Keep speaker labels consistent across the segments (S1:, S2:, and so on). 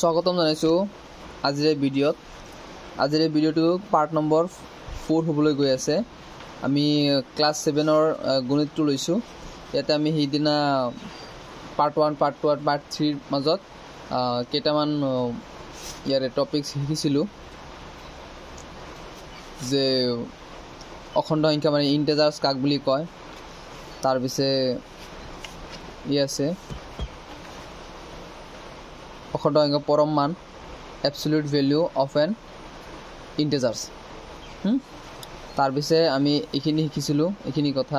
S1: স্বাগতম জানাইছোঁ আজিৰে ভিডিঅ'ত আজিৰে ভিডিঅ'টো পাৰ্ট নম্বৰ ফ'ৰ হ'বলৈ গৈ আছে আমি ক্লাছ ছেভেনৰ গণিতটো লৈছোঁ ইয়াতে আমি সেইদিনা পাৰ্ট ওৱান পাৰ্ট টু আৰু পাৰ্ট থ্ৰীৰ মাজত কেইটামান ইয়াৰে টপিকছ শিকিছিলোঁ যে অখণ্ড সংখ্যা মানে ইণ্টেজাৰ্ছ কাক বুলি কয় তাৰ পিছে ই আছে অখণ্ড অংগ পৰম মান absolute value of an integers তাৰ পিছে আমি এইখিনি শিকিছিলোঁ এইখিনি কথা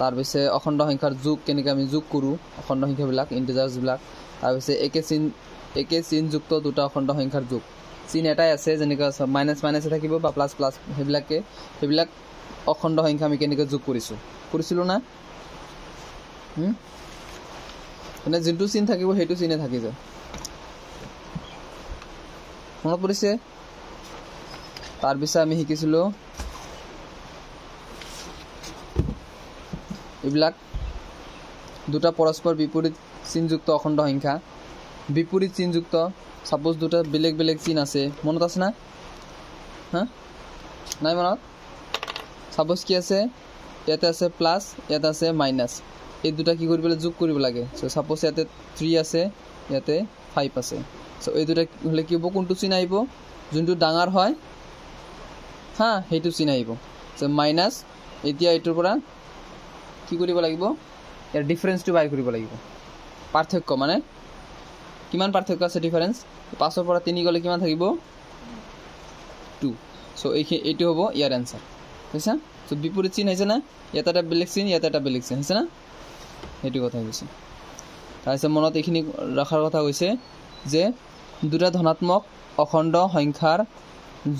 S1: তাৰ পিছে অখণ্ড সংখ্যাৰ যোগ কেনেকৈ আমি যোগ কৰোঁ অখণ্ড সংখ্যাবিলাক ইণ্টেজাৰ্ছবিলাক তাৰপিছত একে চিন একে চিনযুক্ত দুটা অখণ্ড সংখ্যাৰ যোগ চিন এটাই আছে যেনেকুৱা মাইনাছ মাইনাছে থাকিব বা প্লাছ প্লাছ সেইবিলাকে সেইবিলাক অখণ্ড সংখ্যা আমি কেনেকৈ যোগ কৰিছোঁ কৰিছিলোঁ না মানে যোনটো চিন থাকিব সেইটো চিনে থাকি যায় মনত পৰিছে তাৰ পিছত আমি শিকিছিলোঁ এইবিলাক দুটা পৰস্পৰ বিপৰীত চিনযুক্ত অখণ্ড সংখ্যা বিপৰীত চিনযুক্ত ছাপ'জ দুটা বেলেগ বেলেগ চিন আছে মনত আছে না হা নাই মনত ছাপ'জ কি আছে ইয়াতে আছে প্লাছ ইয়াতে আছে মাইনাছ এই দুটা কি কৰিবলৈ যোগ কৰিব লাগে চ' ইয়াতে থ্ৰী আছে ইয়াতে ফাইভ আছে চ' এইটোতে হ'লে কি হ'ব কোনটো চিন আহিব যোনটো ডাঙৰ হয় হা সেইটো চিন আহিব চ' মাইনাছ এতিয়া এইটোৰ পৰা কি কৰিব লাগিব ইয়াৰ ডিফাৰেঞ্চটো বাই কৰিব লাগিব পাৰ্থক্য মানে কিমান পাৰ্থক্য আছে ডিফাৰেঞ্চ পাঁচৰ পৰা তিনি গ'লে কিমান থাকিব টু চ' এইখিনি এইটো হ'ব ইয়াৰ এনচাৰ বুজিছা চ' বিপৰীত চিন হৈছে না ইয়াত এটা বেলেগ চিন ইয়াত এটা বেলেগ চিন হৈছে না সেইটো কথা কৈছে তাৰপিছত মনত এইখিনি ৰখাৰ কথা কৈছে যে দুটা ধনাত্মক অখণ্ড সংখ্যাৰ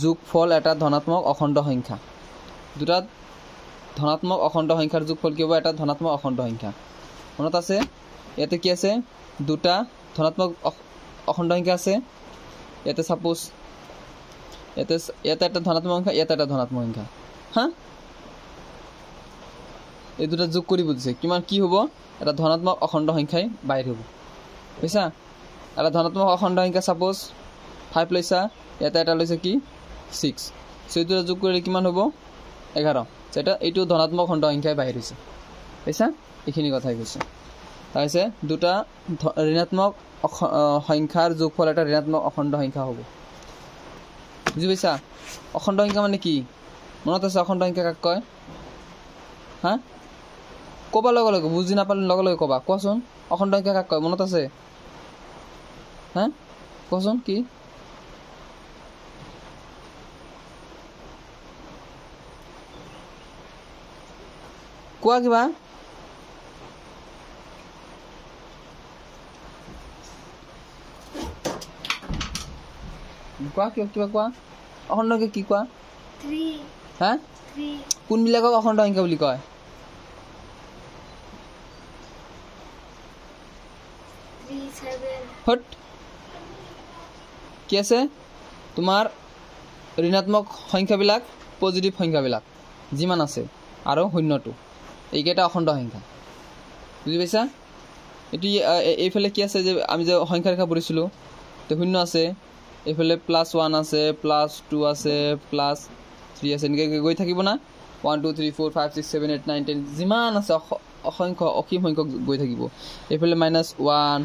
S1: যোগফল এটা ধনাত্মক অখণ্ড সংখ্যা দুটা ধনাত্মক অখণ্ড সংখ্যাৰ যোগফল কি হ'ব এটা ধনাত্মক অখণ্ড সংখ্যা মনত আছে ইয়াতে কি আছে দুটা ধনাত্মক অখণ্ড সংখ্যা আছে ইয়াতে ছাপ'জ ইয়াতে ইয়াতে এটা ধনাত্মক সংখ্যা ইয়াতে এটা ধনাত্মক সংখ্যা হা এই দুটা যোগ কৰি বুজিছে কিমান কি হ'ব এটা ধনাত্মক অখণ্ড সংখ্যাই বাহিৰ হ'ব বুজিছা এটা ধনাত্মক অখণ্ড সংখ্যা ছাপোজ ফাইভ লৈছা এটা এটা লৈছা কি ছিক্স চৈধ্যটা যোগ কৰিলে কিমান হ'ব এঘাৰ এটা এইটো ধনাত্মক খণ্ড সংখ্যাই বাঢ়ি দিছে পাইছা এইখিনি কথাই কৈছোঁ তাৰপিছত দুটা ঋণাত্মক সংখ্যাৰ যোগ ফল এটা ঋণাত্মক অখণ্ড সংখ্যা হ'ব বুজি পাইছা অখণ্ড সংখ্যা মানে কি মনত আছে অখণ্ড সংখ্যা কাক কয় হা ক'বা লগে লগে বুজি নাপালে লগে লগে ক'বা কোৱাচোন অখণ্ড সংখ্যা কাক কয় মনত আছে হা কচোন কি কোৱা কিবা কোৱা কিয় কিবা কোৱা অখণ্ডকে কি কোৱা হা কোনবিলাকক অখণ্ড সংখ্যা বুলি কয় হট কি আছে তোমাৰ ঋণাত্মক সংখ্যাবিলাক পজিটিভ সংখ্যাবিলাক যিমান আছে আৰু শূন্যটো এইকেইটা অখণ্ড সংখ্যা বুজি পাইছা এইটো এইফালে কি আছে যে আমি যে সংখ্যা ৰেখা পঢ়িছিলোঁ তো শূন্য আছে এইফালে প্লাছ ওৱান আছে প্লাছ টু আছে প্লাছ থ্ৰী আছে এনেকৈ গৈ থাকিব না one two three four five six seven eight nine ten যিমান আছে অসংখ্য অসীম সংখ্যক গৈ থাকিব এইফালে মাইনাছ ওৱান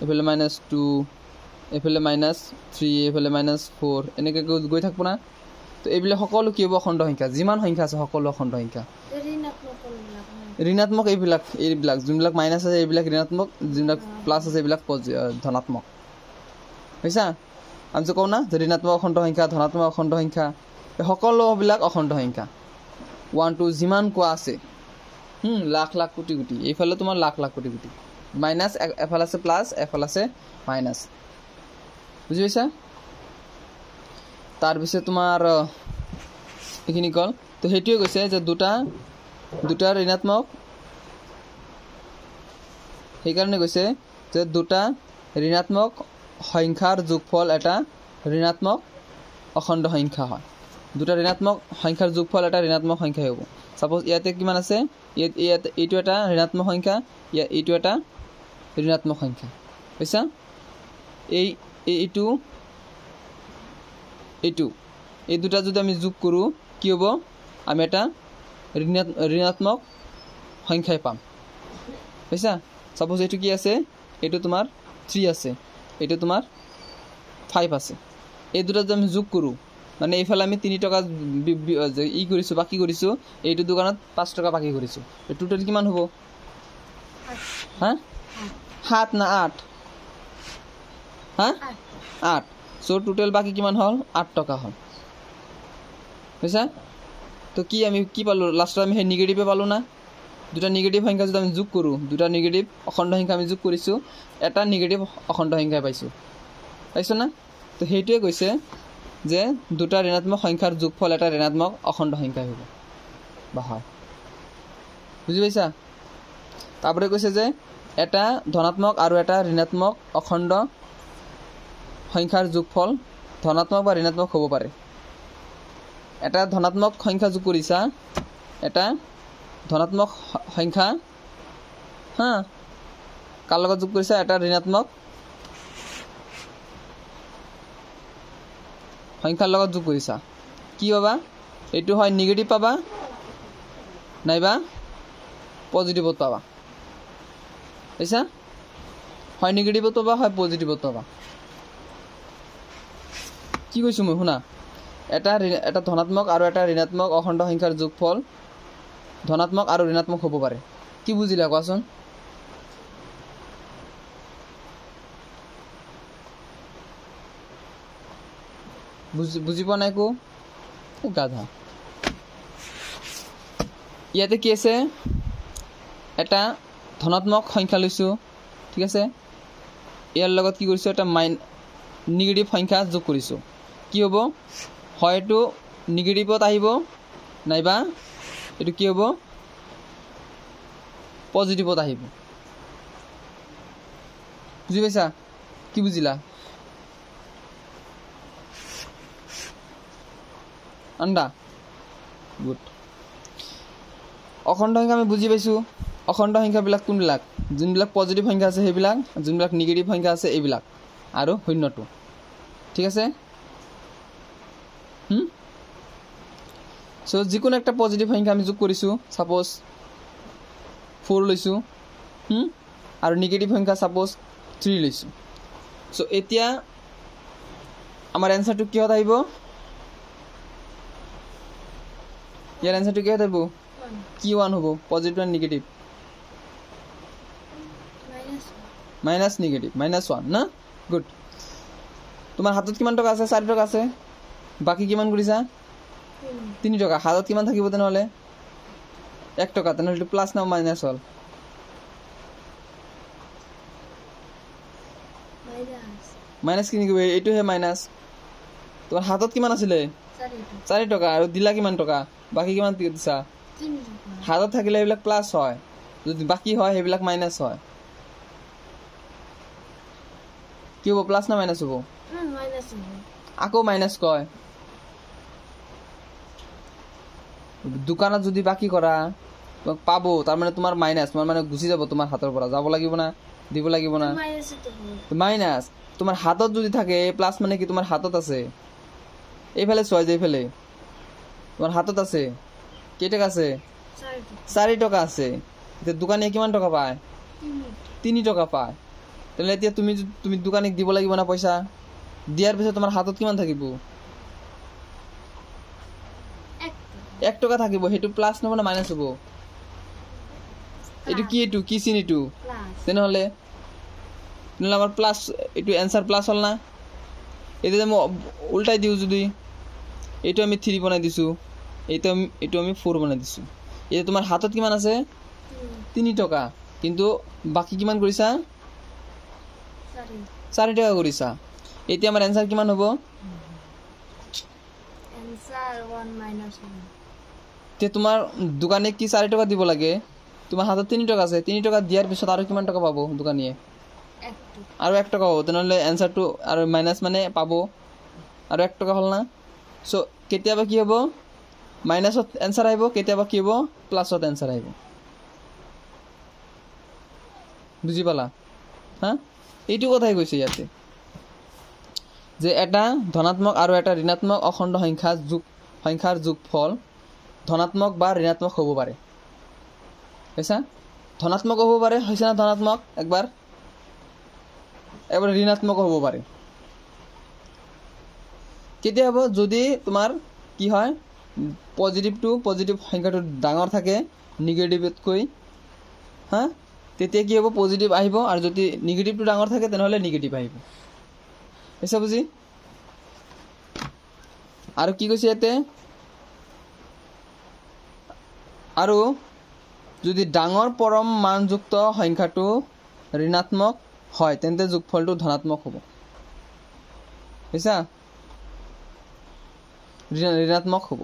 S1: এইফালে মাইনাছ টু এইফালে মাইনাছ থ্ৰী এইফালে মাইনাছ ফ'ৰ এনেকৈ গৈ থাকিব না তো এইবিলাক সকলো কি হ'ব অখণ্ড সংখ্যা যিমান সংখ্যা আছে সকলো অখণ্ড সংখ্যা ঋণাত্মক এইবিলাক এইবিলাক যোনবিলাক মাইনাছ আছে এইবিলাক ঋণাত্মক যোনবিলাক প্লাছ আছে এইবিলাক ধনাত্মক বুজিছা আমি যে কওঁ না যে ঋণাত্মক অখণ্ড সংখ্যা ধনাত্মক অখণ্ড সংখ্যা এই সকলোবিলাক অখণ্ড সংখ্যা ওৱান টু যিমান কোৱা আছে লাখ লাখ কোটি কোটি এইফালে তোমাৰ লাখ লাখ কোটি কোটি মাইনাছ এফালে আছে প্লাছ এফালে আছে মাইনাছ বুজিছা তাৰপিছত তোমাৰ এইখিনি কল তো সেইটোৱে কৈছে যে দুটা দুটা ঋণাত্মক সেইকাৰণে কৈছে যে দুটা ঋণাত্মক সংখ্যাৰ যোগফল এটা ঋণাত্মক অখণ্ড সংখ্যা হয় দুটা ঋণাত্মক সংখ্যাৰ যোগফল এটা ঋণাত্মক সংখ্যা হ'ব ছাপ'জ ইয়াতে কিমান আছে ইয়াত এইটো এটা ঋণাত্মক সংখ্যা ইয়াত এইটো এটা ঋণাত্মক সংখ্যা বুজিছা এই এইটো এইটো এই দুটা যদি আমি যোগ কৰোঁ কি হ'ব আমি এটা ঋণাত্মক সংখ্যাই পাম বুজিছা চাপ'জ এইটো কি আছে এইটো তোমাৰ থ্ৰী আছে এইটো তোমাৰ ফাইভ আছে এই দুটা যদি আমি যোগ কৰোঁ মানে এইফালে আমি তিনি টকা ই কৰিছোঁ বাকী কৰিছোঁ এইটো দোকানত পাঁচ টকা বাকী কৰিছোঁ টোটেল কিমান হ'ব হা সাত না আঠ হা আঠ চ' টোটেল বাকী কিমান হ'ল আঠ টকা হ'ল বুজিছা তো কি আমি কি পালোঁ লাষ্টত আমি সেই নিগেটিভে পালোঁ না দুটা নিগেটিভ সংখ্যা যদি আমি যোগ কৰোঁ দুটা নিগেটিভ অখণ্ড সংখ্যা আমি যোগ কৰিছোঁ এটা নিগেটিভ অখণ্ড সংখ্যাই পাইছোঁ পাইছোঁ না তো সেইটোৱে কৈছে যে দুটা ঋণাত্মক সংখ্যাৰ যোগফল এটা ঋণাত্মক অখণ্ড সংখ্যা হ'ব বা হয় বুজি পাইছা তাৰপৰা কৈছে যে এটা ধনাত্মক আৰু এটা ঋণাত্মক অখণ্ড সংখ্যাৰ যোগফল ধনাত্মক বা ঋণাত্মক হ'ব পাৰে এটা ধনাত্মক সংখ্যা যোগ কৰিছা এটা ধনাত্মক সংখ্যা হা কাৰ লগত যোগ কৰিছা এটা ঋণাত্মক সংখ্যাৰ লগত যোগ কৰিছা কি পাবা এইটো হয় নিগেটিভ পাবা নাইবা পজিটিভত পাবা বুজিছা হয় নিগেটিভত পাবা হয় পজিটিভত পাবা কি কৈছোঁ মই শুনা এটা এটা ধনাত্মক আৰু এটা ঋণাত্মক অখণ্ড সংখ্যাৰ যোগফল ধনাত্মক আৰু ঋণাত্মক হ'ব পাৰে কি বুজিলা কোৱাচোন বুজি বুজি পোৱা নাই কো গাধা ইয়াতে কি আছে এটা ধনাত্মক সংখ্যা লৈছোঁ ঠিক আছে ইয়াৰ লগত কি কৰিছোঁ এটা মাইন নিগেটিভ সংখ্যা যোগ কৰিছোঁ কি হ'ব হয় এইটো নিগেটিভত আহিব নাইবা এইটো কি হ'ব পজিটিভত আহিব বুজি পাইছা কি বুজিলা আনদা গুড অখণ্ড সংখ্যা আমি বুজি পাইছোঁ অখণ্ড সংখ্যাবিলাক কোনবিলাক যোনবিলাক পজিটিভ সংখ্যা আছে সেইবিলাক যোনবিলাক নিগেটিভ সংখ্যা আছে এইবিলাক আৰু শূন্যটো ঠিক আছে সো যিকোনো একটা পজিটিভ সংখ্যা আমি যোগ করছো সাপোজ ফোর লৈছো আর নেগেটিভ সংখ্যা সাপোজ থ্রি লৈছো সো এতিয়া আমার এনসারটো কি হত আহিব ইয়ার এনসারটো কি হত আহিব কি ওয়ান হব পজিটিভ আর negative minus negative minus one না গুড তোমার হাতত কিমান টাকা আছে চারি টাকা আছে বাকি কিমান করেছা তিনি টকা হাতত কিমান থাকিব তেনেহ'লে এক টকা তেনেহ'লে প্লাছ নাও মাইনাছ হ'ল মাইনাছ কিনি কৰিবি এইটোহে মাইনাছ তোমাৰ হাতত কিমান আছিলে চাৰি টকা আৰু দিলা কিমান টকা বাকী কিমান দিছা হাতত থাকিলে এইবিলাক প্লাছ হয় যদি বাকী হয় সেইবিলাক মাইনাছ হয় কি হ'ব প্লাছ নে মাইনাছ হ'ব আকৌ মাইনাছ কয় দোকানত যদি বাকী কৰা পাব তাৰমানে তোমাৰ মাইনাছ তোমাৰ মানে গুচি যাব তোমাৰ হাতৰ পৰা যাব লাগিব না দিব লাগিব না মাইনাছ তোমাৰ হাতত যদি থাকে প্লাছ মানে কি তোমাৰ হাতত আছে এইফালে চোৱা যে এইফালে তোমাৰ হাতত আছে কেইটকা আছে চাৰি টকা আছে এতিয়া দোকানীয়ে কিমান টকা পায় তিনি টকা পায় তেনেহ'লে এতিয়া তুমি তুমি দোকানীক দিব লাগিব না পইচা দিয়াৰ পিছত তোমাৰ হাতত কিমান থাকিব এক টকা থাকিব সেইটো প্লাছ নহ'ব নে মাইনাছ হ'ব এইটো কি এইটো কি চিন এইটো তেনেহ'লে তেনেহ'লে আমাৰ প্লাছ এইটো এনচাৰ প্লাছ হ'ল না এতিয়া মই ওল্টাই দিওঁ যদি এইটো আমি থ্ৰী বনাই দিছোঁ এইটো আমি এইটো আমি ফ'ৰ বনাই দিছোঁ এতিয়া তোমাৰ হাতত কিমান আছে তিনি টকা কিন্তু বাকী কিমান কৰিছা চাৰি টকা কৰিছা এতিয়া আমাৰ এনচাৰ কিমান হ'ব তেতিয়া তোমাৰ দোকানীয়ে কি চাৰি টকা দিব লাগে তোমাৰ হাতত তিনি টকা আছে তিনি টকা দিয়াৰ পিছত আৰু কিমান টকা পাব দোকানীয়ে আৰু এক টকা হ'ব তেনেহ'লে এনচাৰটো আৰু মাইনাছ মানে পাব আৰু এক টকা হ'ল না চ' কেতিয়াবা কি হ'ব মাইনাছত এনচাৰ আহিব কেতিয়াবা কি হ'ব প্লাছত এনচাৰ আহিব বুজি পালা হা এইটো কথাই কৈছে ইয়াতে যে এটা ধনাত্মক আৰু এটা ঋণাত্মক অখণ্ড সংখ্যা যোগ সংখ্যাৰ যোগফল ধনাত্মক বা ঋণাত্মক হ'ব পাৰে হৈছে ধনাত্মক হ'ব পাৰে হৈছে না ধনাত্মক একবাৰ এবাৰ ঋণাত্মক হ'ব পাৰে কেতিয়া হ'ব যদি তোমাৰ কি হয় পজিটিভটো পজিটিভ সংখ্যাটো ডাঙৰ থাকে নিগেটিভতকৈ হা তেতিয়া কি হ'ব পজিটিভ আহিব আৰু যদি নিগেটিভটো ডাঙৰ থাকে তেনেহ'লে নিগেটিভ আহিব হৈছে বুজি আৰু কি কৈছে ইয়াতে আৰু যদি ডাঙৰ পৰম মানযুক্ত সংখ্যাটো ঋণাত্মক হয় তেন্তে যোগফলটো ধনাত্মক হ'ব বুজিছা ঋণাত্মক হ'ব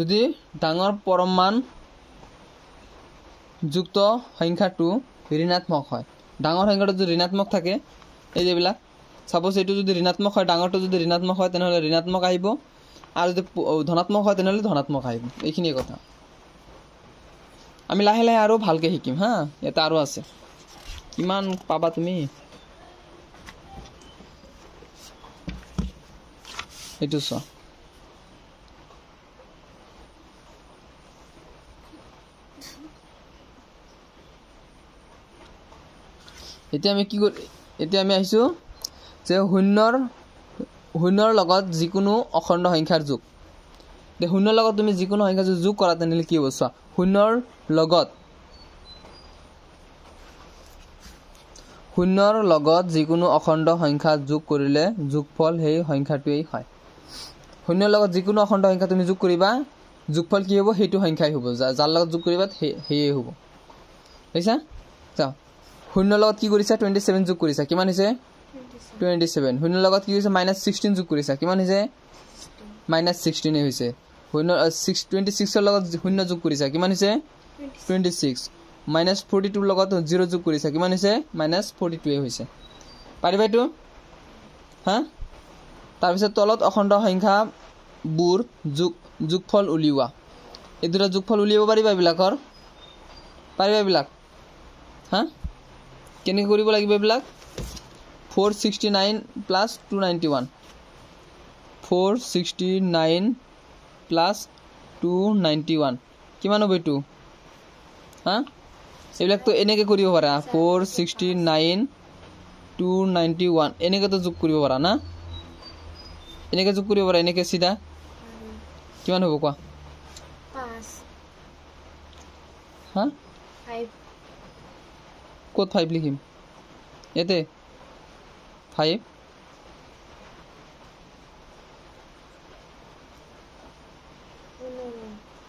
S1: যদি ডাঙৰ পৰম মান যুক্ত সংখ্যাটো ঋণাত্মক হয় ডাঙৰ সংখ্যাটো যদি ঋণাত্মক থাকে এইবিলাক চাপ'জ এইটো যদি ঋণাত্মক হয় ডাঙৰটো যদি ঋণাত্মক হয় তেনেহ'লে ঋণাত্মক আহিব আৰু যদি ধনাত্মক হয় তেনেহ'লে ধনাত্মক আহিব এইখিনিয়ে কথা আমি লাহে লাহে আৰু ভালকৈ শিকিম হা ইয়াতে আৰু আছে কিমান পাবা তুমি এতিয়া আমি কি যে শূন্যৰ শূন্যৰ লগত যিকোনো অখণ্ড সংখ্যাৰ যোগ শূন্যৰ লগত তুমি যিকোনো সংখ্যাযোগ যোগ কৰা তেনেহ'লে কি হ'ব চোৱা শূন্যৰ লগত শূন্যৰ লগত যিকোনো অখণ্ড সংখ্যা যোগ কৰিলে যোগফল সেই সংখ্যাটোৱেই হয় শূন্যৰ লগত যিকোনো অখণ্ড সংখ্যা তুমি যোগ কৰিবা যোগফল কি হ'ব সেইটো সংখ্যাই হ'ব যাৰ লগত যোগ কৰিবা সেয়ে হ'ব বুজিছা চাওঁ শূন্যৰ লগত কি কৰিছা টুৱেণ্টি ছেভেন যোগ কৰিছা কিমান হৈছে টুৱেণ্টি ছেভেন শূন্যৰ লগত কি হৈছে মাইনাছ ছিক্সটিন যোগ কৰিছা কিমান হৈছে মাইনাছ ছিক্সটিনেই হৈছে শূন্য ছিক্স টুৱেণ্টি ছিক্সৰ লগত শূন্য যোগ কৰিছা কিমান হৈছে টুৱেণ্টি ছিক্স মাইনাছ ফৰ্টি টুৰ লগত জিৰ' যোগ কৰিছা কিমান হৈছে মাইনাছ ফৰ্টি টুৱে হৈছে পাৰিবা এইটো হা তাৰপিছত তলত অখণ্ড সংখ্যাবোৰ যোগ যোগফল উলিওৱা এই দুটা যোগফল উলিয়াব পাৰিবা এইবিলাকৰ পাৰিবা এইবিলাক হা কেনেকৈ কৰিব লাগিব এইবিলাক four sixty nine plus two ninety one four sixty nine plus two ninety one কিমান হ'ব এইটো হা এইবিলাকতো এনেকৈ কৰিব পাৰা four sixty nine two ninety one এনেকৈতো যোগ কৰিব পাৰা না এনেকৈ যোগ কৰিব পাৰা এনেকৈ চিধা কিমান হ'ব কোৱা হা ক'ত ফাইভ লিখিম ইয়াতে था ये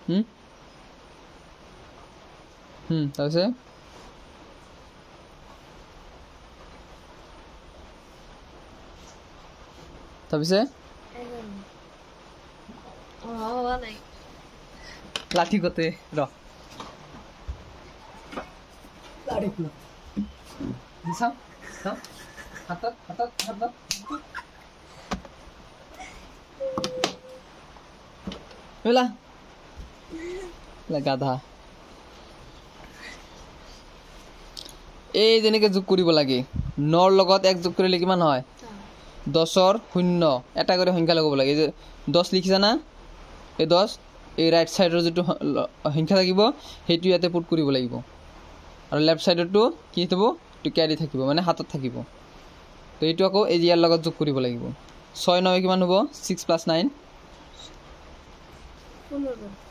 S1: हम्म हम्म ऐसे तब से লাঠি কতে র লাঠি 갔다 갔다 갔다 왜라 লগা ধা এই যেনেকে যোগ কৰিব লাগে নৰ লগত এক যোগ কৰিলে কিমান হয় দহৰ শূন্য এটা কৰি সংখ্যা লগাব লাগে যে দহ লিখিছা না এই দহ এই ৰাইট ছাইডৰ যিটো সংখ্যা থাকিব সেইটো ইয়াতে পুট কৰিব লাগিব আৰু লেফ্ট ছাইডৰটো কি থ'ব এইটো কেৰি থাকিব মানে হাতত থাকিব তো এইটো আকৌ এই ইয়াৰ লগত যোগ কৰিব লাগিব ছয় নয় কিমান হ'ব ছিক্স প্লাছ নাইন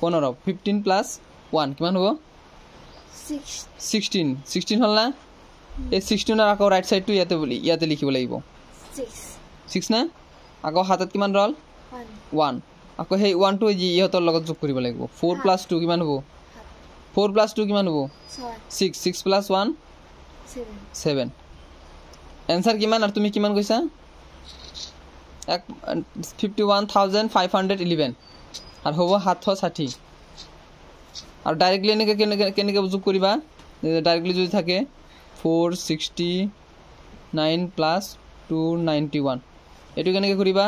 S1: পোন্ধৰ ফিফটিন প্লাছ ওৱান কিমান হ'ব ছিক্সটিন ছিক্সটিন হ'ল না এই ছিক্সটিনৰ আকৌ ৰাইট চাইডটো ইয়াতে ইয়াতে লিখিব লাগিব ছিক্স নে আকৌ সাতত কিমান ৰ'ল ওৱান আকৌ সেই ওৱানটো ইহঁতৰ লগত যোগ কৰিব লাগিব ফ'ৰ প্লাছ টু কিমান হ'ব ফ'ৰ প্লাছ টু কিমান হ'ব six six plus one seven answer কিমান আৰু তুমি কিমান কৈছা এক fifty one thousand five hundred eleven আৰু হ'ব সাতশ ষাঠি আৰু ডাইৰেক্টলি এনেকৈ কেনেকৈ কেনেকৈ যোগ কৰিবা ডাইৰেক্টলি যদি থাকে four sixty nine plus two ninety one এইটো কেনেকৈ কৰিবা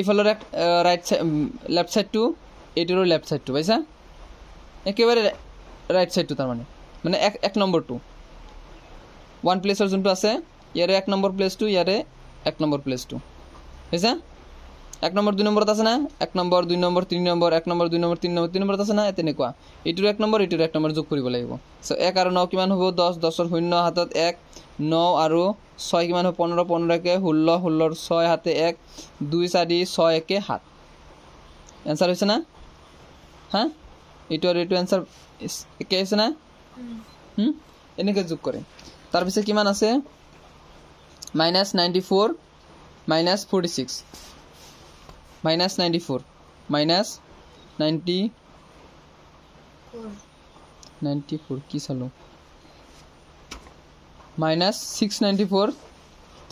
S1: এইফালৰ এক ৰাইট চাইড লেফ্ট চাইডটো এইটোৰ লেফ্ট চাইডটো পাইছা একেবাৰে ৰাইট চাইডটো তাৰমানে মানে এক এক নম্বৰটো ওৱান প্লেছৰ যোনটো আছে ইয়াৰে এক নম্বৰ প্লেছটো ইয়াৰে এক নম্বৰ প্লেছটো বুজিছে এক নম্বৰ দুই নম্বৰত আছে না এক নম্বৰ দুই নম্বৰ তিনি নম্বৰ এক নম্বৰ দুই নম্বৰ তিনি নম্বৰ তিনি নম্বৰত আছে না তেনেকুৱা এইটোৰ এক নম্বৰ এইটোৰ এক নম্বৰ যোগ কৰিব লাগিব চ' এক আৰু ন কিমান হ'ব দহ দহৰ শূন্য হাতত এক ন আৰু ছয় কিমান হ'ব পোন্ধৰ পোন্ধৰকৈ ষোল্ল ষোল্লৰ ছয় হাতে এক দুই চাৰি ছয় একে সাত এনচাৰ হৈছে না হা এইটো আৰু এইটো এনচাৰ একে হৈছে না এনেকৈ যোগ কৰে তাৰ পিছত কিমান আছে minus ninety four minus forty six minus ninety four minus ninety ninety four কি চালোঁ minus six ninety four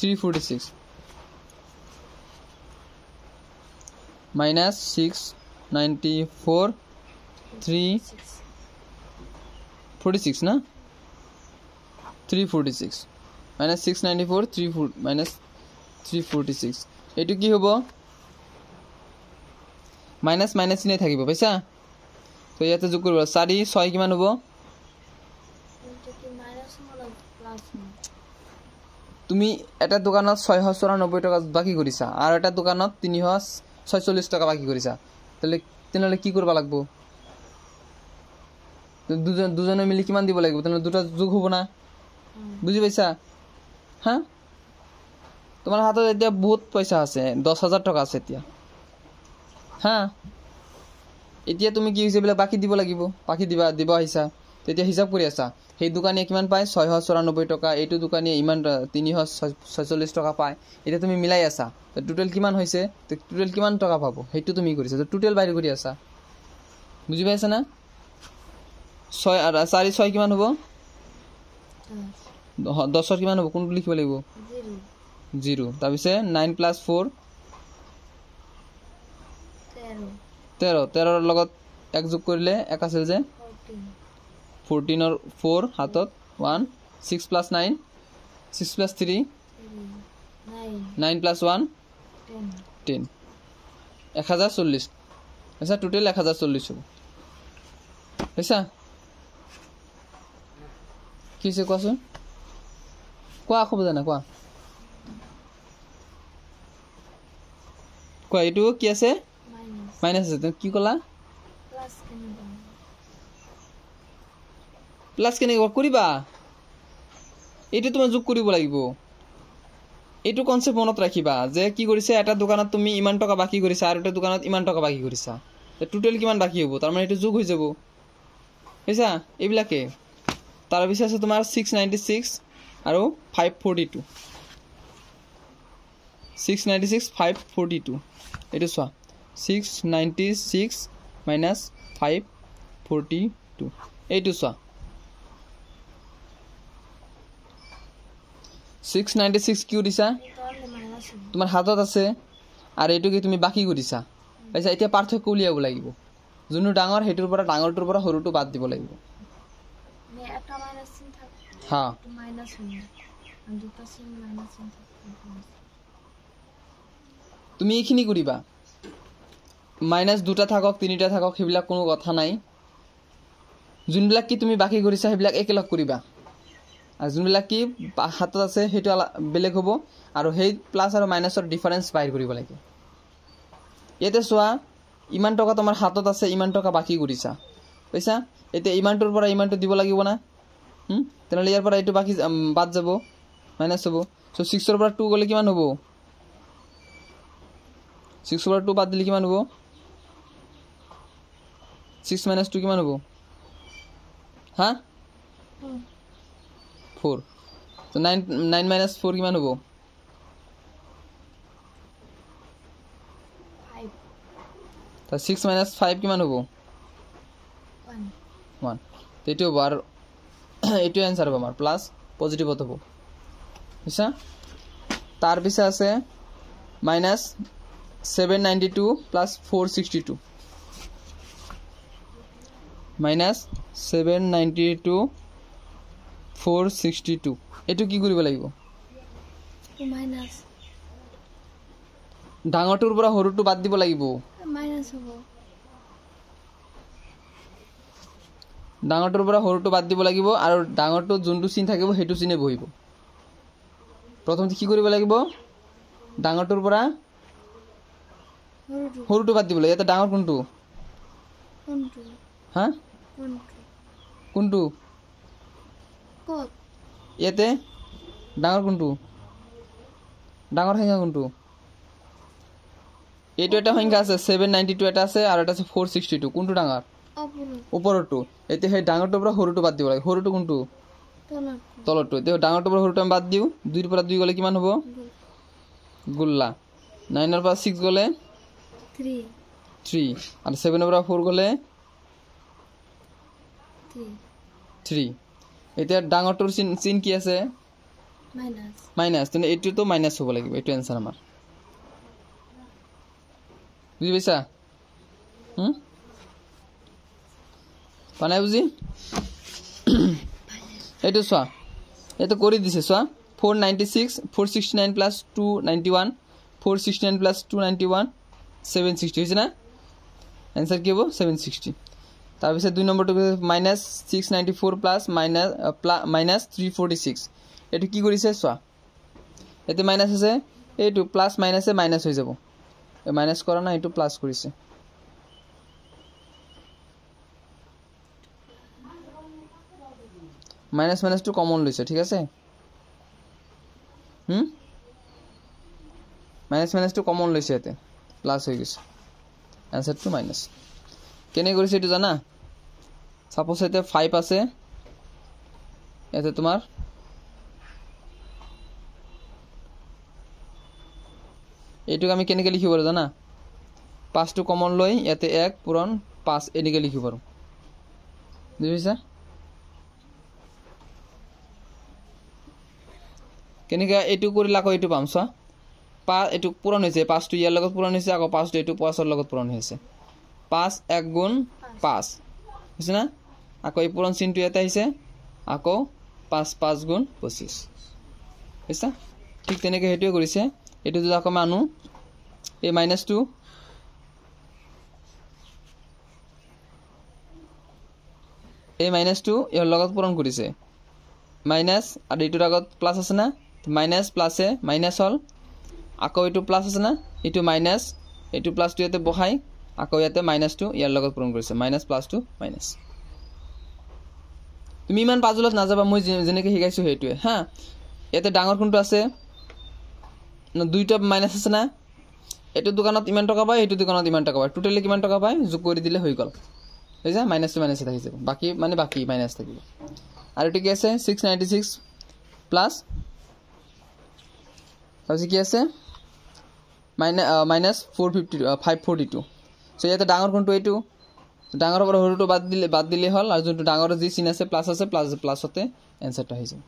S1: three forty six minus six ninety four three 346 minus 694 3 minus 346 এটো কি হ'ব মাইনাছ মাইনাছ চিনে থাকিব পাইছা তো ইয়াতে যোগ কৰিব চাৰি ছয় কিমান হ'ব তুমি এটা দোকানত ছয়শ চৌৰান্নব্বৈ টকা বাকী কৰিছা আৰু এটা দোকানত তিনিশ ছয়চল্লিছ টকা বাকী কৰিছা তেনেহ'লে তেনেহ'লে কি কৰিব লাগিব দুজন দুজনে মিলি কিমান দিব লাগিব তেনেহ'লে দুটা যোগ হ'ব না বুজি পাইছা হা তোমাৰ হাতত এতিয়া বহুত পইচা আছে দহ হাজাৰ টকা আছে এতিয়া হা এতিয়া তুমি কি হৈছে বোলে বাকী দিব লাগিব বাকী দিবা দিব আহিছা তেতিয়া হিচাপ কৰি আছা সেই দোকানীয়ে কিমান পায় ছয়শ চৌৰান্নব্বৈ টকা এইটো দোকানীয়ে ইমান তিনিশ ছয়চল্লিছ টকা পায় এতিয়া তুমি মিলাই আছা টুটেল কিমান হৈছে টুটেল কিমান টকা পাব সেইটো তুমি কৰিছা টুটেল বাহিৰ কৰি আছা বুজি পাইছানে ছয় চাৰি ছয় কিমান হ'ব দহৰ কিমান হ'ব কোনটো লিখিব লাগিব জিৰো তাৰপিছত নাইন প্লাছ ফ'ৰ তেৰ তেৰৰ লগত এক যোগ কৰিলে এক আছিল যে ফৰ্টিনৰ ফ'ৰ হাতত one six plus nine six plus three nine plus one ten এক হাজাৰ চল্লিছ আচ্ছা টোটেল এক হাজাৰ চল্লিছ হ'ব বুজিছা কি হৈছে কোৱাচোন কোৱা অসুবিধা জানা কোৱা কোৱা এইটো কি আছে মাইনাছ আছে কি ক'লা প্লাছ কেনেকৈ কৰিবা এইটো তোমাৰ যোগ কৰিব লাগিব এইটো কনচেপ্ট মনত ৰাখিবা যে কি কৰিছা এটা দোকানত তুমি ইমান টকা বাকী কৰিছা আৰু এটা দোকানত ইমান টকা বাকী কৰিছা টোটেল কিমান বাকী হ'ব তাৰমানে এইটো যোগ হৈ যাব বুজিছা এইবিলাকে তাৰপিছত আছে তোমাৰ ছিক্স নাইণ্টি ছিক্স আৰু five forty two six ninety six five forty two এইটো চোৱা six ninety six minus five forty two এইটো চোৱা ছিক্স নাইণ্টি ছিক্স কিউ দিছা তোমাৰ হাতত আছে আৰু এইটো কি তুমি বাকী দিছা পাইছা এতিয়া পাৰ্থক্য উলিয়াব লাগিব যোনটো ডাঙৰ সেইটোৰ পৰা ডাঙৰটোৰ পৰা সৰুটো বাদ দিব লাগিব তুমি এইখিনি কৰিবা মাইনাছ দুটা থাকক তিনিটা থাকক সেইবিলাক কোনো কথা নাই যোনবিলাক কি তুমি বাকী কৰিছা সেইবিলাক একেলগ কৰিবা আৰু যোনবিলাক কি হাতত আছে সেইটো বেলেগ হ'ব আৰু সেই প্লাছ আৰু মাইনাছৰ ডিফাৰেঞ্চ বাহিৰ কৰিব লাগে ইয়াতে চোৱা ইমান টকা তোমাৰ হাতত আছে ইমান টকা বাকী কৰিছা বুজিছা এতিয়া ইমানটোৰ পৰা ইমানটো দিব লাগিব না তেনেহ'লে ইয়াৰ পৰা এইটো বাকী বাদ যাব মাইনাছ হ'ব চ' ছিক্সৰ পৰা টু গ'লে কিমান হ'ব ছিক্সৰ পৰা টু বাদ দিলে কিমান হ'ব ছিক্স মাইনাছ টু কিমান হ'ব হা four nine nine minus four কিমান হ'ব ছিক্স মাইনাছ ফাইভ কিমান হ'ব ওৱান এইটো হ'ব আৰু এইটোৱে এনচাৰ হ'ব আমাৰ প্লাছ পজিটিভত হ'ব বুঝা তারপিছ আছে minus seven ninety two plus four sixty two minus seven ninety two four sixty two এইটো কি কৰিব লাগিব ডাঙৰটোৰ পৰা সৰুটো বাদ দিব লাগিব ডাঙৰটোৰ পৰা সৰুটো বাদ দিব লাগিব আৰু ডাঙৰটো যোনটো চিন থাকিব সেইটো চিনে বহিব প্ৰথমতে কি কৰিব লাগিব ডাঙৰটোৰ পৰা সৰুটো বাদ দিব লাগিব ইয়াতে ডাঙৰ কোনটো হা কোনটো ইয়াতে ডাঙৰ কোনটো ডাঙৰ সংখ্যা কোনটো এইটো এটা সংখ্যা আছে ছেভেন নাইণ্টি টু এটা আছে আৰু এটা আছে ফ'ৰ ছিক্সটি টু কোনটো ডাঙৰ ওপৰৰটো এতিয়া সেই ডাঙৰটোৰ পৰা সৰুটো বাদ দিব লাগে সৰুটো কোনটো তলতটো এতিয়া ডাঙৰটোৰ পৰা সৰুটো আমি বাদ দিওঁ দুইৰ পৰা দুই গ'লে কিমান হ'ব গোল্লা নাইনৰ পৰা ছিক্স গ'লে থ্ৰী আৰু ছেভেনৰ পৰা ফ'ৰ গ'লে থ্ৰী এতিয়া ডাঙৰটোৰ চিন চিন কি আছে মাইনাছ তেন্তে এইটোতো মাইনাছ হ'ব লাগিব এইটো এনচাৰ আমাৰ বুজি পাইছা পানাই বুজি এইটো চোৱা এইটো কৰি দিছে চোৱা four ninety six four sixty nine plus two ninety one four sixty nine plus two ninety one seven sixty হৈছে না এনচাৰ কি হ'ব ছেভেন ছিক্সটি তাৰপিছত দুই নম্বৰটো minus six ninety four plus minus plus minus three forty six এইটো কি কৰিছে চোৱা এইটো মাইনাছ আছে এইটো প্লাছ মাইনাছে মাইনাছ হৈ যাব মাইনাছ কৰা নাই এইটো প্লাছ কৰিছে মাইনাছ মাইনাছটো কমন লৈছে ঠিক আছে মাইনাছ মাইনাছটো কমন লৈছে ইয়াতে প্লাছ হৈ গৈছে এনচাৰটো মাইনাছ কেনে কৰিছে এইটো জানা চাপ'জ ইয়াতে ফাইভ আছে ইয়াতে তোমাৰ এইটোক আমি কেনেকৈ লিখিব পাৰোঁ জানা পাঁচটো কমন লৈ ইয়াতে এক পূৰণ পাঁচ এনেকৈ লিখিব পাৰোঁ বুজি পাইছা কেনেকৈ এইটো কৰিলে আকৌ এইটো পাম চোৱা পাঁচ এইটো পূৰণ হৈছে পাঁচটো ইয়াৰ লগত পূৰণ হৈছে আকৌ পাঁচটো এইটো পাঁচৰ লগত পূৰণ হৈছে পাঁচ এক গুণ পাঁচ বুজিছে না আকৌ এই পূৰণ চিনটো ইয়াত আহিছে আকৌ পাঁচ পাঁচ গুণ পঁচিছ বুজিছা ঠিক তেনেকৈ সেইটোৱে কৰিছে এইটো যদি আকৌ মই আনো এই মাইনাছটো এই মাইনাছটো ইয়াৰ লগত পূৰণ কৰিছে মাইনাছ আৰু এইটোৰ আগত প্লাছ আছে না মাইনাছ প্লাছে মাইনাছ হ'ল আকৌ এইটো প্লাছ আছে না এইটো মাইনাছ এইটো প্লাছটো ইয়াতে বহাই আকৌ ইয়াতে মাইনাছটো ইয়াৰ লগত পূৰণ কৰিছে মাইনাছ প্লাছটো মাইনাছ তুমি ইমান পাজলত নাযাবা মই যেনেকৈ শিকাইছোঁ সেইটোৱে হা ইয়াতে ডাঙৰ কোনটো আছে ন দুইটা মাইনাছ আছে না এইটো দোকানত ইমান টকা পায় এইটো দোকানত ইমান টকা পায় টোটেলি কিমান টকা পায় যোগ কৰি দিলে হৈ গ'ল বুজিছা মাইনাছটো মাইনাছে থাকি যাব বাকী মানে বাকী মাইনাছ থাকিব আৰু ঠিকে আছে ছিক্স নাইণ্টি ছিক্স প্লাছ তাৰপিছত কি আছে minus minus four fifty five forty two চ' ইয়াতে ডাঙৰ কোনটো এইটো ডাঙৰ পৰা সৰুটো বাদ দিলে বাদ দিলেই হ'ল আৰু যোনটো ডাঙৰ যি চিন আছে প্লাছ আছে প্লাছ প্লাছতে এনচাৰটো আহি যাব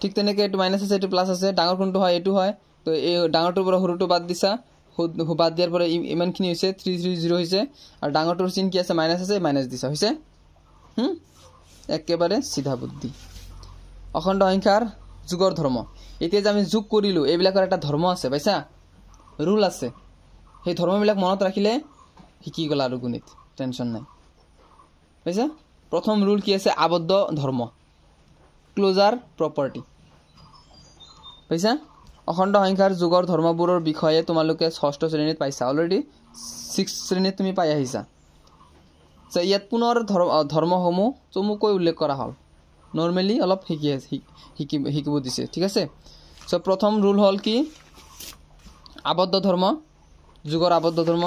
S1: ঠিক তেনেকৈ এইটো মাইনাছ আছে এইটো প্লাছ আছে ডাঙৰ কোনটো হয় এইটো হয় তো এই ডাঙৰটোৰ পৰা সৰুটো বাদ দিছা বাদ দিয়াৰ পৰা ইমানখিনি হৈছে থ্ৰী থ্ৰী জিৰ' হৈছে আৰু ডাঙৰটোৰ চিন কি আছে মাইনাছ আছে মাইনাছ দিছা হৈছে একেবাৰে চিধা বুদ্ধি অখণ্ড সংখ্যাৰ যুগৰ ধৰ্ম এতিয়া যে আমি যোগ কৰিলোঁ এইবিলাকৰ এটা ধৰ্ম আছে পাইছা ৰুল আছে সেই ধৰ্মবিলাক মনত ৰাখিলে শিকি গ'ল আৰু গুণিত টেনশ্যন নাই বুজিছা প্ৰথম ৰুল কি আছে আবদ্ধ ধৰ্ম ক্ল'জাৰ প্ৰপাৰ্টি বুজিছা অখণ্ড সংখ্যাৰ যুগৰ ধৰ্মবোৰৰ বিষয়ে তোমালোকে ষষ্ঠ শ্ৰেণীত পাইছা অলৰেডি ছিক্স শ্ৰেণীত তুমি পাই আহিছা ইয়াত পুনৰ ধৰ্ম ধৰ্মসমূহ চমুকৈ উল্লেখ কৰা হ'ল নৰ্মেলি অলপ শিকি শিকিব শিকিব দিছে ঠিক আছে চ' প্ৰথম ৰুল হ'ল কি আবদ্ধ ধৰ্ম যুগৰ আবদ্ধ ধৰ্ম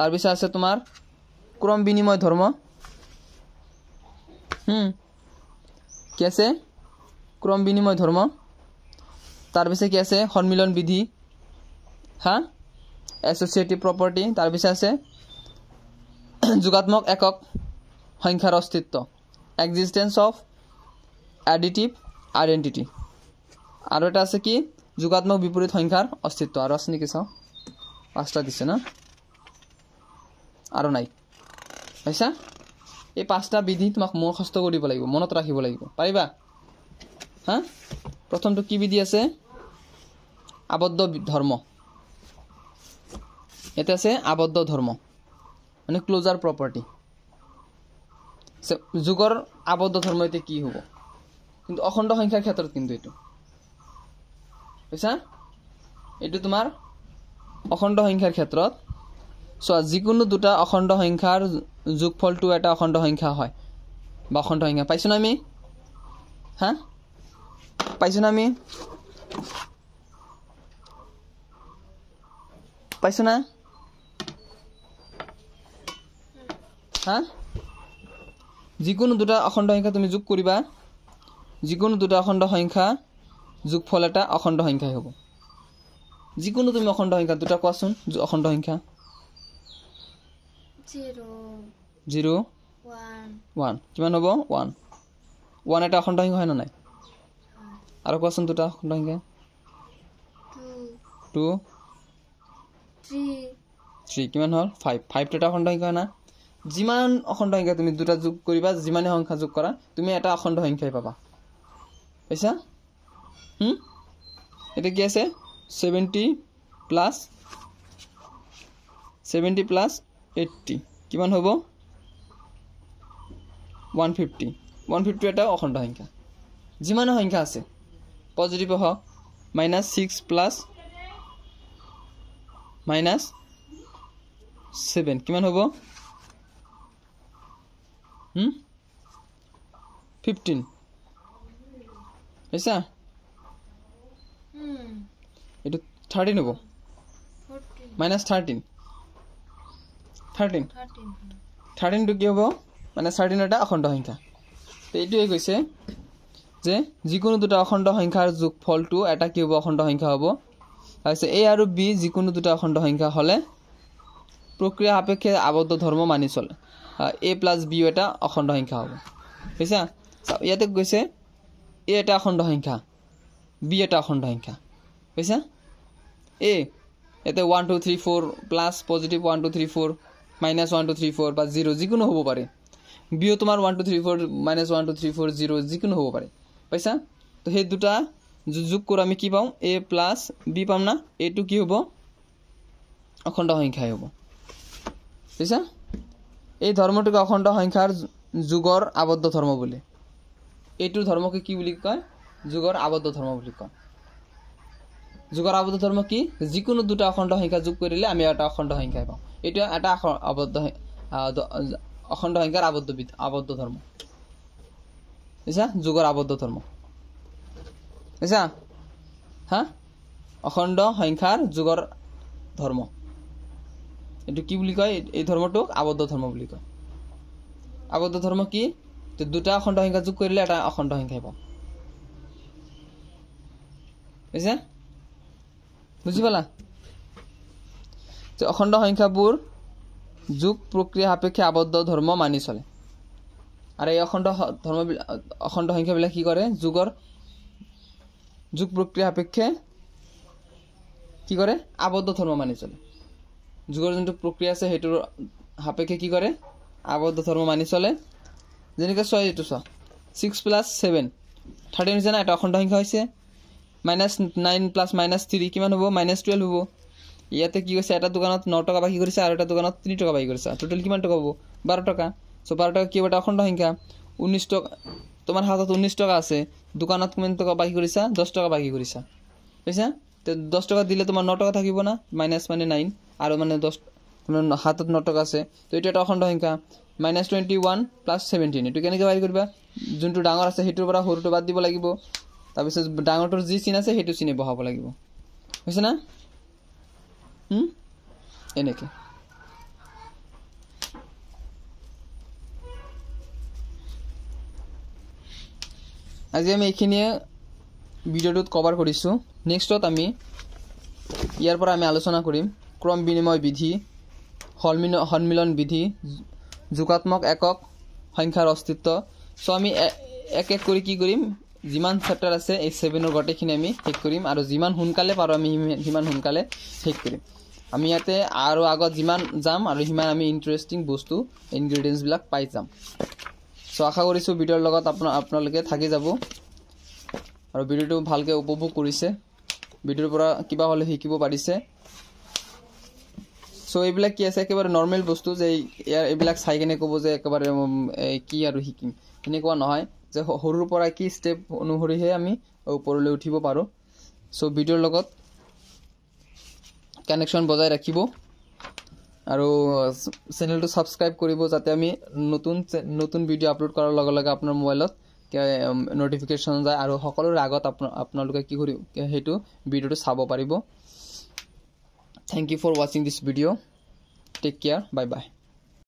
S1: তাৰপিছত আছে তোমাৰ ক্ৰম বিনিময় ধৰ্ম কি আছে ক্ৰম বিনিময় ধৰ্ম তাৰপিছত কি আছে সন্মিলন বিধি হা এছ'চিয়েটিভ প্ৰপাৰ্টি তাৰপিছত আছে যোগাত্মক একক সংখ্যাৰ অস্তিত্ব এক্সিষ্টেঞ্চ অফ এডিটিভ আইডেণ্টিটি আৰু এটা আছে কি যোগাত্মক বিপৰীত সংখ্যাৰ অস্তিত্ব আৰু আছে নেকি চাওঁ পাঁচটা দিছে না আৰু নাই বুজিছা এই পাঁচটা বিধি তোমাক মুখস্থ কৰিব লাগিব মনত ৰাখিব লাগিব পাৰিবা হা প্ৰথমটো কি বিধি আছে আবদ্ধ ধৰ্ম ইয়াতে আছে আবদ্ধ ধৰ্ম মানে ক্লোজাৰ প্ৰপাৰ্টি যুগৰ আবদ্ধ ধৰ্ম এতিয়া কি হ'ব কিন্তু অখণ্ড সংখ্যাৰ ক্ষেত্ৰত কিন্তু এইটো বুজিছা এইটো তোমাৰ অখণ্ড সংখ্যাৰ ক্ষেত্ৰত চোৱা যিকোনো দুটা অখণ্ড সংখ্যাৰ যোগফলটো এটা অখণ্ড সংখ্যা হয় বা অখণ্ড সংখ্যা পাইছোঁ আমি হা পাইছোঁ আমি পাইছোঁ না হা যিকোনো দুটা অখণ্ড সংখ্যা তুমি যোগ কৰিবা যিকোনো দুটা অখণ্ড সংখ্যা যোগফল এটা অখণ্ড সংখ্যাই হ'ব যিকোনো তুমি অখণ্ড সংখ্যা দুটা কোৱাচোন অখণ্ড সংখ্যা জিৰ'
S2: ওৱান
S1: কিমান হ'ব ওৱান ওৱান এটা অখণ্ড সংখ্যা হয় নে নাই আৰু কোৱাচোন দুটা অখণ্ড সংখ্যা টু থ্ৰী কিমান হ'ল ফাইভ ফাইভটো এটা অখণ্ড সংখ্যা হয় না যিমান অখণ্ড সংখ্যা তুমি দুটা যোগ কৰিবা যিমানেই সংখ্যা যোগ কৰা তুমি এটা অখণ্ড সংখ্যাই পাবা পাইছা এতিয়া কি আছে seventy plus seventy plus eighty কিমান হ'ব ওৱান ফিফটি ওৱান ফিফটি এটা অখণ্ড সংখ্যা যিমানো সংখ্যা আছে পজিটিভ হওক minus six plus minus seven কিমান হ'ব ফিফটিন বুজিছা এইটো থাৰ্টিন হ'ব মাইনাছ থাৰ্টিন থাৰ্টিন থাৰ্টিনটো কি হ'ব মানে থাৰ্টিন এটা অখণ্ড সংখ্যা এইটোৱে কৈছে যে যিকোনো দুটা অখণ্ড সংখ্যাৰ যোগফলটো এটা কি হ'ব অখণ্ড সংখ্যা হ'ব তাৰপিছত এ আৰু বি যিকোনো দুটা অখণ্ড সংখ্যা হ'লে প্ৰক্ৰিয়া সাপেক্ষে আৱদ্ধ ধৰ্ম মানি চলে এ প্লাছ বিও এটা অখণ্ড সংখ্যা হ'ব বুজিছা ইয়াতে কৈছে এ এটা অখণ্ড সংখ্যা বি এটা অখণ্ড সংখ্যা বুঝছে এ ইয়াতে one two three four plus positive one two three four minus one two three four বা জিৰ' যিকোনো হ'ব পাৰে বিও তোমাৰ one two three four minus one two three four zero' যিকোনো হ'ব পাৰে বুজিছা তো সেই দুটা যোগ কৰোঁ আমি কি পাওঁ এ প্লাছ বি পাম না এইটো কি হ'ব অখণ্ড সংখ্যাই হ'ব বুজিছা এই ধৰ্মটোক অখণ্ড সংখ্যাৰ যুগৰ আৱদ্ধ ধৰ্ম বুলি এইটো ধৰ্মকে কি বুলি কয় যুগৰ আৱদ্ধ ধৰ্ম বুলি কয় যুগৰ আৱদ্ধ ধৰ্ম কি যিকোনো দুটা অখণ্ড সংখ্যা যোগ কৰিলে আমি এটা অখণ্ড সংখ্যাই পাওঁ এইটো এটা আৱদ্ধ অখণ্ড সংখ্যাৰ আৱদ্ধ আৱদ্ধ ধৰ্ম যুগৰ আৱদ্ধ ধৰ্ম বুজিছা হা অখণ্ড সংখ্যাৰ যুগৰ ধৰ্ম এইটো কি বুলি কয় এই ধৰ্মটোক আৱদ্ধ ধৰ্ম বুলি কয় আৱদ্ধ ধৰ্ম কি দুটা অখণ্ড সংখ্যা যোগ কৰিলে এটা অখণ্ড সংখ্যা হ'ব বুজিছা বুজি পালা অখণ্ড সংখ্যাবোৰ যোগ প্ৰক্ৰিয়া সাপেক্ষে আবদ্ধ ধৰ্ম মানি চলে আৰু এই অখণ্ড ধৰ্ম অখণ্ড সংখ্যাবিলাক কি কৰে যোগৰ যোগ প্ৰক্ৰিয়া সাপেক্ষে কি কৰে আবদ্ধ ধৰ্ম মানি চলে যোগৰ যোনটো প্ৰক্ৰিয়া আছে সেইটোৰ সাপেক্ষে কি কৰে আবদ্ধ ধৰ্ম মানি চলে যেনেকৈ চোৱা এইটো চোৱা ছিক্স প্লাছ ছেভেন থাৰ্টিন হৈছে নাই এটা অখণ্ড সংখ্যা হৈছে minus nine plus minus three কিমান হ'ব মাইনাছ টুৱেল্ভ হ'ব ইয়াতে কি কৈছে এটা দোকানত ন টকা বাকী কৰিছে আৰু এটা দোকানত তিনি টকা বাকী কৰিছা টোটেল কিমান টকা হ'ব বাৰ টকা চ' বাৰ টকা কি হ'ব এটা অখণ্ড সংখ্যা ঊনৈছ টকা তোমাৰ হাতত ঊনৈছ টকা আছে দোকানত কিমান টকা বাকী কৰিছা দহ টকা বাকী কৰিছা বুজিছা তে দহ টকা দিলে তোমাৰ ন টকা থাকিব না মাইনাছ মানে নাইন আৰু মানে দহ হাতত ন টকা আছে তো এইটো এটা অখণ্ড সংখ্যা minus twenty one plus seventeen এইটো কেনেকৈ বাঢ়ি কৰিবা যোনটো ডাঙৰ আছে সেইটোৰ পৰা সৰুটো বাদ দিব লাগিব তাৰপিছত ডাঙৰটোৰ যি চিন আছে সেইটো চিনে বঢ়াব লাগিব বুজিছে না এনেকৈ আজি আমি এইখিনিয়ে ভিডিঅ'টোত কভাৰ কৰিছোঁ নেক্সটত আমি ইয়াৰ পৰা আমি আলোচনা কৰিম ক্ৰম বিনিময় বিধি সন্মিলন বিধি যোগাত্মক একক সংখ্যাৰ অস্তিত্ব চ' আমি এক এক কৰি কি কৰিম যিমান চেপ্টাৰ আছে এই ছেভেনৰ গোটেইখিনি আমি শেষ কৰিম আৰু যিমান সোনকালে পাৰোঁ আমি সিমান সোনকালে শেষ কৰিম আমি ইয়াতে আৰু আগত যিমান যাম আৰু সিমান আমি ইণ্টাৰেষ্টিং বস্তু ইনগ্ৰেডিয়েণ্টছবিলাক পাই যাম চ' আশা কৰিছোঁ ভিডিঅ'ৰ লগত আপোনাৰ আপোনালোকে থাকি যাব আৰু ভিডিঅ'টো ভালকৈ উপভোগ কৰিছে ভিডিঅ'ৰ পৰা কিবা হ'লে শিকিব পাৰিছে চ' এইবিলাক কি আছে একেবাৰে নৰ্মেল বস্তু যে ইয়াৰ এইবিলাক চাই কেনে ক'ব যে একেবাৰে কি আৰু শিকিম সেনেকুৱা নহয় যে সৰুৰ পৰা কি ষ্টেপ অনুসৰিহে আমি ওপৰলৈ উঠিব পাৰোঁ চ' ভিডিঅ'ৰ লগত কানেকশ্যন বজাই ৰাখিব আৰু চেনেলটো ছাবস্ক্ৰাইব কৰিব যাতে আমি নতুন নতুন ভিডিঅ' আপলোড কৰাৰ লগে লগে আপোনাৰ মোবাইলত নটিফিকেশ্যন যায় আৰু সকলোৰে আগত আপোনালোকে কি কৰি সেইটো ভিডিঅ'টো চাব পাৰিব thank you for watching this video take care bye bye